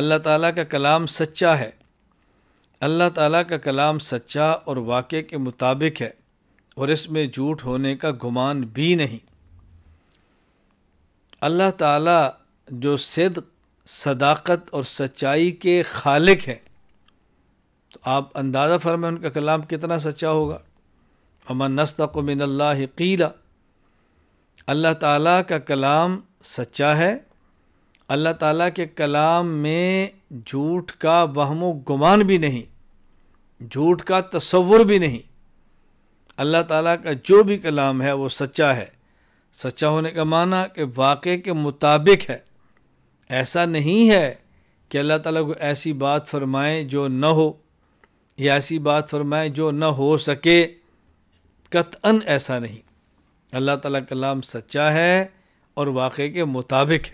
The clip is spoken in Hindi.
अल्लाह ताला का कलाम सच्चा है अल्लाह ताला का कलाम सच्चा और वाक़े के मुताबिक है और इसमें झूठ होने का गुमान भी नहीं अल्लाह ताला जो सिद सदाकत और सच्चाई के खालिक हैं तो आप अंदाज़ा फरमें उनका कलाम कितना सच्चा होगा अमन नस्तक मिनल्ला क़ीला अल्लाह ताला का कलाम सच्चा है अल्लाह ताला के कलाम में झूठ का वहम गुमान भी नहीं झूठ का तस्वुर भी नहीं अल्लाह ताला का जो भी कलाम है वो सच्चा है सच्चा होने का माना कि वाक़े के मुताबिक है ऐसा नहीं है कि अल्लाह ताला को ऐसी बात फरमाए जो न हो या ऐसी बात फरमाए जो न हो सके कतअन ऐसा नहीं अल्लाह ताला कलाम सच्चा है और वाक़े के मुताबिक है